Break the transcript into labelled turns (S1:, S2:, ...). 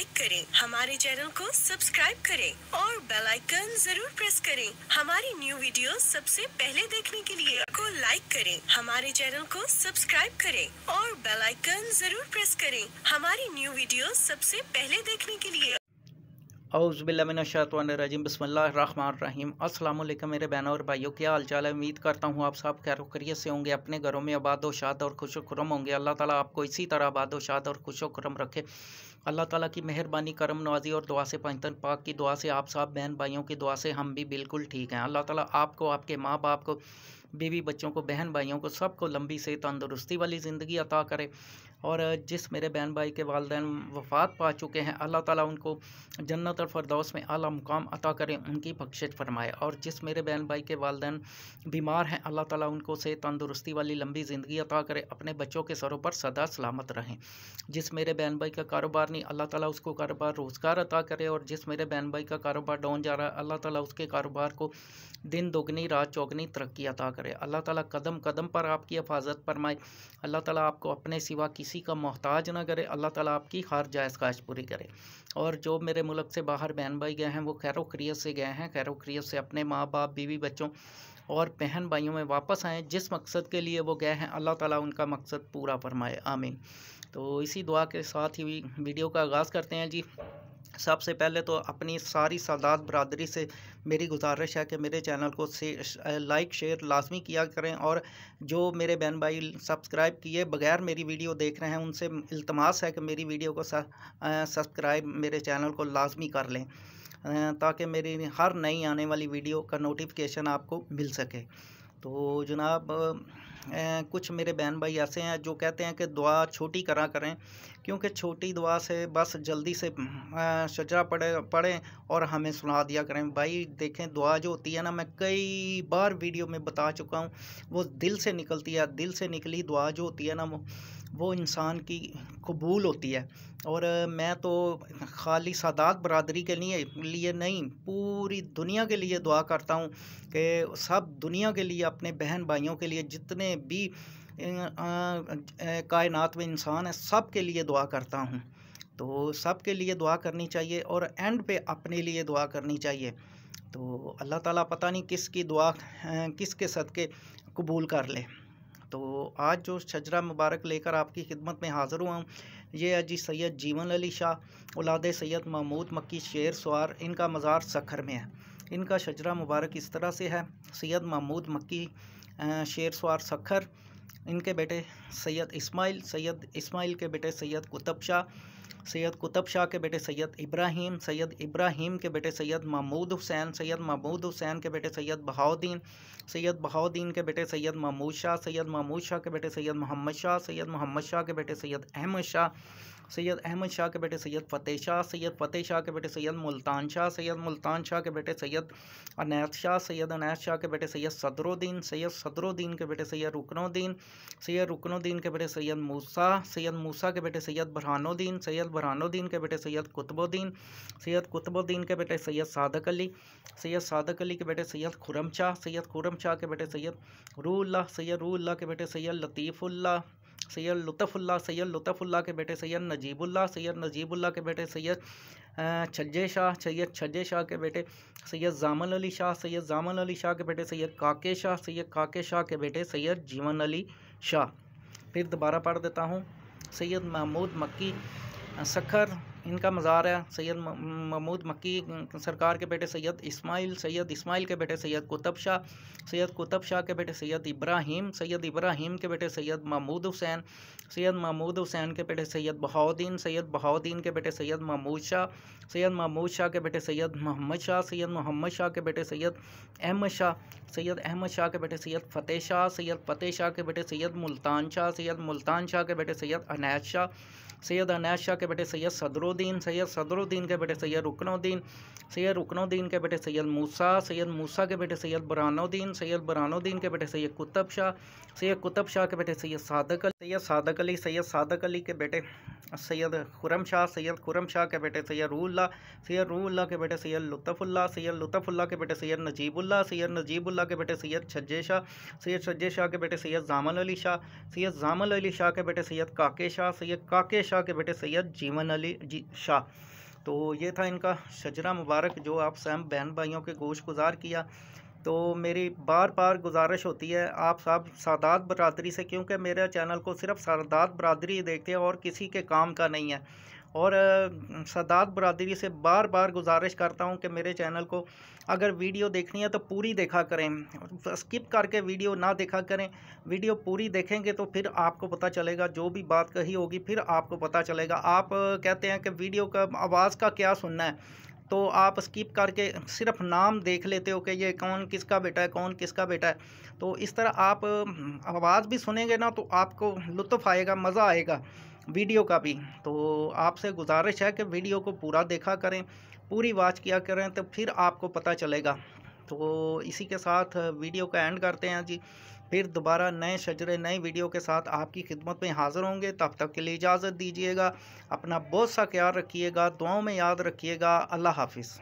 S1: like करें हमारे channel को सब्सक्राइब करें और बेल आइकन जरूर प्रेस करें हमारी न्यू वीडियो सबसे पहले देखने के लिए को लाइक करें हमारे चैनल को सब्सक्राइब करें और बेल आइकन जरूर प्रेस करें हमारी न्यू वीडियो सबसे पहले देखने के लिए अउज़बिल्लाशातवानरजीम बसमीम अल्लाम मेरे बहनों और भाइयों क्या हाल चाल है उम्मीद करता हूँ आप सब खैर खरीत से होंगे अपने घरों में आबाद शाद और खुशोक्रम होंगे अल्लाह ताला आपको इसी तरह आबाद शाद और खुशोक्रम रखे अल्लाह ताला की मेहरबानी करम नवाजी और दुआ से पंचतन पाक की दुआ से आप साहब बहन भाइयों की दुआ से हम भी बिल्कुल ठीक हैं अल्लाह ताला आपको आपके माँ बाप को बीवी बच्चों को बहन भाइयों को सबको लंबी से तंदुरुस्ती वाली ज़िंदगी अता करे और जिस मेरे बहन भाई के वालदेन वफ़ात पा चुके हैं अल्लाह ताला उनको जन्नत और फरदौस में अला मुकाम अता करें उनकी बख्शिश फरमाए और जिस मेरे बहन भाई के वालदेन बीमार हैं अल्लाह ताला उनको से तंदुरुस्ती वाली लंबी ज़िंदगी अता करें अपने बच्चों के सरों पर सदा सलामत रहें जिस मेरे बहन भाई का कारोबार कारोबार नहीं अल्लाह ताला उसको कारोबार रोज़गार अता करे और जिस मेरे बहन भाई का कारोबार डाउन जा रहा है अल्लाह ताला उसके कारोबार को दिन दोगनी रात चौगनी तरक्की अता करे अल्लाह ताला कदम कदम पर आपकी हफाजत फरमाए अल्लाह ताला आपको अपने सिवा किसी का मोहताज ना करे अल्लाह ताला आपकी हर जायज़ काश पूरी करे और जो मेरे मुल्क से बाहर बहन भाई गए हैं वो खैर खरीत से गए हैं खैर खरीत से अपने माँ बाप बीवी बच्चों और बहन भाइयों में वापस आएँ जिस मकसद के लिए वो गए हैं अल्लाह ताला उनका मकसद पूरा फरमाए आमीन तो इसी दुआ के साथ ही वीडियो का आगाज़ करते हैं जी सबसे पहले तो अपनी सारी सादात बरदरी से मेरी गुजारिश है कि मेरे चैनल को से लाइक शेयर लाजमी किया करें और जो मेरे बहन भाई सब्सक्राइब किए बगैर मेरी वीडियो देख रहे हैं उनसे इल्तमास है कि मेरी वीडियो को सब्सक्राइब मेरे चैनल को लाजमी कर लें ताकि मेरी हर नई आने वाली वीडियो का नोटिफिकेशन आपको मिल सके तो जनाब कुछ मेरे बहन भाई ऐसे हैं जो कहते हैं कि दुआ छोटी करा करें क्योंकि छोटी दुआ से बस जल्दी से शजरा पड़े पढ़ें और हमें सुना दिया करें भाई देखें दुआ जो होती है ना मैं कई बार वीडियो में बता चुका हूँ वो दिल से निकलती है दिल से निकली दुआ जो होती है ना वो वो इंसान की कबूल होती है और मैं तो खाली सादात बरदरी के लिए लिए नहीं पूरी दुनिया के लिए दुआ करता हूँ कि सब दुनिया के लिए अपने बहन भाइयों के लिए जितने भी कायनात में इंसान है सब के लिए दुआ करता हूँ तो सब के लिए दुआ करनी चाहिए और एंड पे अपने लिए दुआ करनी चाहिए तो अल्लाह ताला पता नहीं किसकी दुआ किसके सदके कबूल कर ले तो आज जो शजरा मुबारक लेकर आपकी खिदमत में हाज़िर हुआ हूँ ये अजी सैयद जीवन अली शाह उलाद सैयद महमूद मक्की शेर सवार इनका मज़ार सखर में है इनका शजरा मुबारक इस तरह से है सैयद महमूद मक्की शेर सवार सखर इनके बेटे सैयद इस्माइल सैयद इस्माइल के बेटे सैयद कुतब शाह सैयद कुतब शाह के बेटे सैयद इब्राहिम सैयद इब्राहिम के बेटे सैयद महमूद हुसैन सैयद महमूद हुसैन के बेटे सैयद बहाउद्दीन सैयद बहाउद्दीन के बेटे सैयद महमूद शाह सैयद महमूद शाह के बेटे सैयद मोहम्मद शाह सैयद मोहम्मद शाह के बेटे सैयद अहमद शाह सैयद अहमद शाह के बेटे सैयद फ़तेह शाह सैयद फ़तेह शाह के बेटे सैयद मुल्तान शाह सैयद मुल्तान शाह के बेटे सैयद अनैत शाह सैयद अनैत शाह के बेटे सैयद सदरुद्दीन सैयद सदरुद्दीन के बेटे सैयद रुकनुद्दीन सैयद रुकनुद्दीन के बेटे सैयद मूसा सैयद मूसा के बेटे सैयद बरहानुद्दीन सैयद बरहानुद्दीन के बेटे सैयद कुतबुद्दीन सैयद कुतबुद्दीन के बेटे सैयद सादक अली सैयद सादक अली के बेटे सैयद खुरम शाह सैयद खुरम शाह के बेटे सैयद रूल्ला सैयद रूल्ला के बेटे सैयद लतीफ़ुल्ला सैयद लुत्फ़ुल्ला सैयद लुत्फ़ुल्ला के बेटे सैयद नजीबुल्ला सैयद नजीबुल्ला के बेटे सैयद छज्जे शाह सैयद छज्जे शाह के बेटे सैयद जामल अली शाह सैयद जामल अली शाह के बेटे सैयद काके शाह सैयद काके शाह के बेटे सैयद जीवन अली शाह फिर दोबारा पढ़ देता हूँ सैयद महमूद मक्की सखर इनका मज़ार है सैयद महमूद मक्की सरकार के बेटे सैयद इस्माइल सैयद इस्माइल के बेटे सैयद कुतब शाह सैयद कुतब शाह के बेटे सैयद इब्राहिम सैयद इब्राहिम के बेटे सैयद महमूद हुसैन सैयद महमूद हुसैन के बेटे सैयद बहाउद्दीन सैयद बहाउद्दीन के बेटे सैयद महमूद शाह सैयद महमूद शाह के बेटे सैयद मोहम्मद शाह सैयद मोहम्मद शाह के बेटे सैयद अहमद शाह सैयद अहमद शाह के बेटे सैयद फ़तेह शाह सैयद फ़तेह शाह के बेटे सैयद मुल्तान शाह सैयद मुल्तान शाह के बेटे सैयद अनायत शाह सैयद अनैस शाह के बेटे सैयद सदरुद्दीन सैयद सदरुद्दीन के बेटे सैयद रुकनुद्दीन सैयद रुकनुद्दीन के बेटे सैयद मूसा सैयद मूसा के बेटे सैयद बुरानुद्दीन सैयद बुरानुद्दीन के बेटे सैयद कुतब शाह सैयद कुतब शाह के बेटे सैयद सादक अली सैयद सादक अली सैयद सादक अली के बेटे सैयद खुरम शाह सैयद खुरम शाह के बेटे सैयद रूल्ला सैयद रूल्ला के बेटे सैयद लुत्फ़ुल्ला सैयद लुत्फ़ुल्ला के बेटे सैयद नजीबुल्ला सैयद नजीबुल्ला के बेटे सैयद छज्जे शाह सैयद छज्जे शाह के बेटे सैयद जामल अली शाह सैयद जामल अली शाह के बेटे सैयद काके शाह सैयद काके शाह के बेटे सैयद जीवन अली जी शाह तो ये था इनका शजरा मुबारक जो आप सैम बहन भाइयों के गोश गुजार किया तो मेरी बार बार गुजारिश होती है आप साहब सादात बरदरी से क्योंकि मेरे चैनल को सिर्फ सादात बरदरी देखते हैं और किसी के काम का नहीं है और सदात बरदरी से बार बार गुजारिश करता हूँ कि मेरे चैनल को अगर वीडियो देखनी है तो पूरी देखा करें स्किप करके वीडियो ना देखा करें वीडियो पूरी देखेंगे तो फिर आपको पता चलेगा जो भी बात कही होगी फिर आपको पता चलेगा आप कहते हैं कि वीडियो का आवाज़ का क्या सुनना है तो आप स्किप करके सिर्फ नाम देख लेते हो कि ये कौन किसका बेटा है कौन किसका बेटा है तो इस तरह आप आवाज़ भी सुनेंगे ना तो आपको लुत्फ़ आएगा मज़ा आएगा वीडियो का भी तो आपसे गुजारिश है कि वीडियो को पूरा देखा करें पूरी वाच किया करें तो फिर आपको पता चलेगा तो इसी के साथ वीडियो का एंड करते हैं जी फिर दोबारा नए शजरे नए वीडियो के साथ आपकी खिदमत में हाज़िर होंगे तब तक के लिए इजाज़त दीजिएगा अपना बहुत सा ख्याल रखिएगा दुआओं में याद रखिएगा अल्लाह हाफिज़